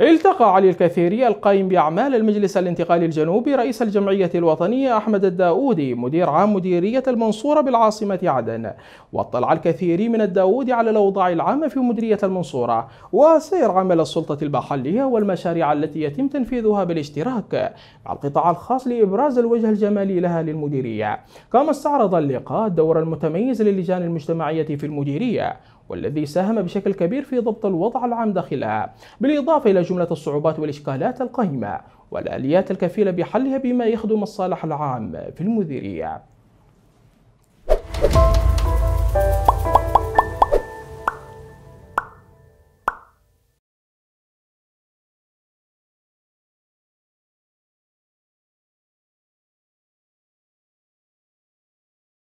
التقى علي الكثيري القائم بأعمال المجلس الانتقالي الجنوبي رئيس الجمعية الوطنية أحمد الداودي مدير عام مديرية المنصورة بالعاصمة عدن واطلع الكثير من الداودي على الأوضاع العامة في مديرية المنصورة وسير عمل السلطة المحلية والمشاريع التي يتم تنفيذها بالاشتراك مع القطاع الخاص لإبراز الوجه الجمالي لها للمديرية كما استعرض اللقاء الدور المتميز للجان المجتمعية في المديرية والذي ساهم بشكل كبير في ضبط الوضع العام داخلها بالإضافة إلى جملة الصعوبات والإشكالات القائمة والآليات الكفيلة بحلها بما يخدم الصالح العام في المديرية